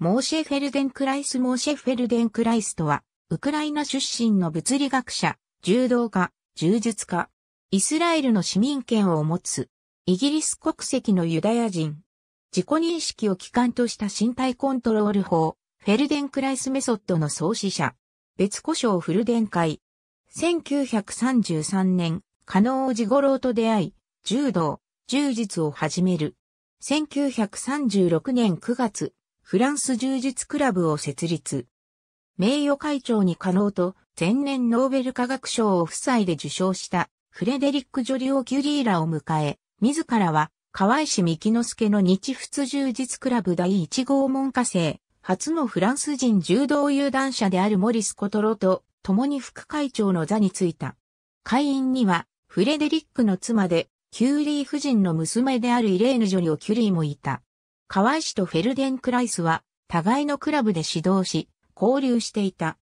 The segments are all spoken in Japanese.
モーシェフェルデンクライス・モーシェフェルデンクライスとは、ウクライナ出身の物理学者、柔道家、柔術家、イスラエルの市民権を持つ、イギリス国籍のユダヤ人、自己認識を基幹とした身体コントロール法、フェルデンクライスメソッドの創始者、別故障フルデン会、1933年、加納ジゴロ郎と出会い、柔道、柔術を始める。1936年9月、フランス柔術クラブを設立。名誉会長に可能と前年ノーベル科学賞を夫妻で受賞したフレデリック・ジョリオ・キュリーラを迎え、自らは河合氏木之助の日仏柔術クラブ第1号門下生、初のフランス人柔道有段者であるモリス・コトロと共に副会長の座に就いた。会員にはフレデリックの妻でキューリー夫人の娘であるイレーヌ・ジョリオ・キュリーもいた。河合氏とフェルデン・クライスは、互いのクラブで指導し、交流していた。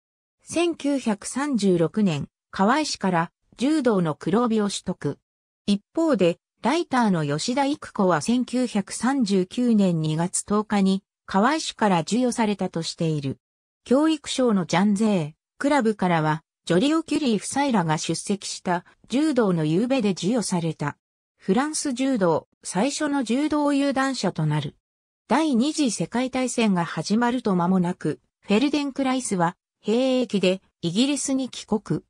1936年、河合氏から柔道の黒帯を取得。一方で、ライターの吉田育子は1939年2月10日に、河合氏から授与されたとしている。教育省のジャンゼー、クラブからは、ジョリオ・キュリー夫妻らが出席した柔道の夕べで授与された。フランス柔道、最初の柔道有段者となる。第二次世界大戦が始まると間もなく、フェルデンクライスは兵役でイギリスに帰国。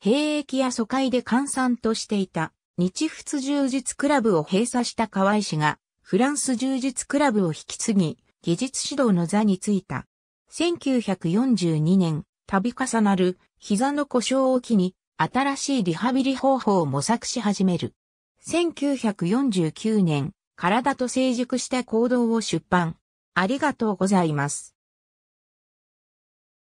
兵役や疎開で閑散としていた日仏柔術クラブを閉鎖した河合氏がフランス柔術クラブを引き継ぎ技術指導の座についた。1942年、度重なる膝の故障を機に新しいリハビリ方法を模索し始める。1949年、体と成熟した行動を出版。ありがとうございます。